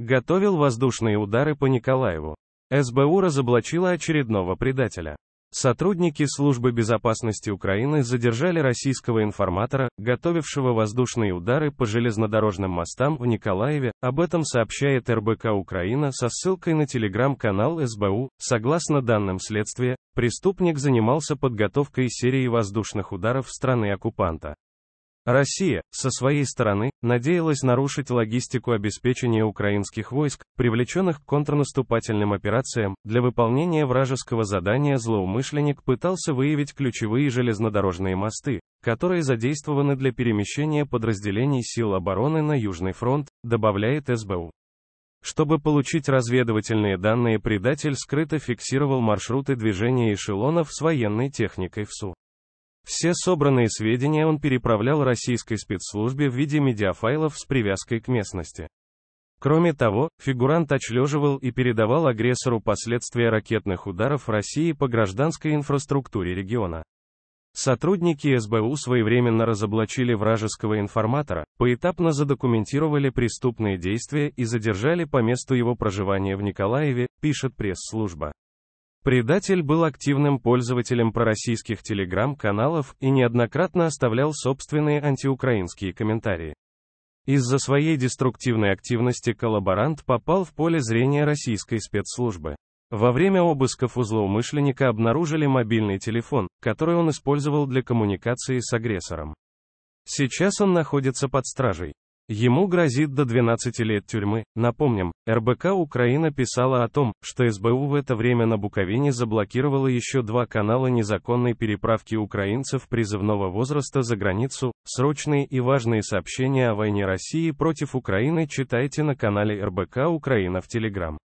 готовил воздушные удары по Николаеву. СБУ разоблачила очередного предателя. Сотрудники Службы безопасности Украины задержали российского информатора, готовившего воздушные удары по железнодорожным мостам в Николаеве, об этом сообщает РБК Украина со ссылкой на телеграм-канал СБУ. Согласно данным следствия, преступник занимался подготовкой серии воздушных ударов страны оккупанта. Россия, со своей стороны, надеялась нарушить логистику обеспечения украинских войск, привлеченных к контрнаступательным операциям. Для выполнения вражеского задания злоумышленник пытался выявить ключевые железнодорожные мосты, которые задействованы для перемещения подразделений сил обороны на Южный фронт, добавляет СБУ. Чтобы получить разведывательные данные, предатель скрыто фиксировал маршруты движения эшелонов с военной техникой в СУ. Все собранные сведения он переправлял российской спецслужбе в виде медиафайлов с привязкой к местности. Кроме того, фигурант отлеживал и передавал агрессору последствия ракетных ударов России по гражданской инфраструктуре региона. Сотрудники СБУ своевременно разоблачили вражеского информатора, поэтапно задокументировали преступные действия и задержали по месту его проживания в Николаеве, пишет пресс-служба. Предатель был активным пользователем пророссийских телеграм-каналов и неоднократно оставлял собственные антиукраинские комментарии. Из-за своей деструктивной активности коллаборант попал в поле зрения российской спецслужбы. Во время обысков у злоумышленника обнаружили мобильный телефон, который он использовал для коммуникации с агрессором. Сейчас он находится под стражей. Ему грозит до 12 лет тюрьмы. Напомним, РБК Украина писала о том, что СБУ в это время на Буковине заблокировала еще два канала незаконной переправки украинцев призывного возраста за границу. Срочные и важные сообщения о войне России против Украины читайте на канале РБК Украина в Телеграм.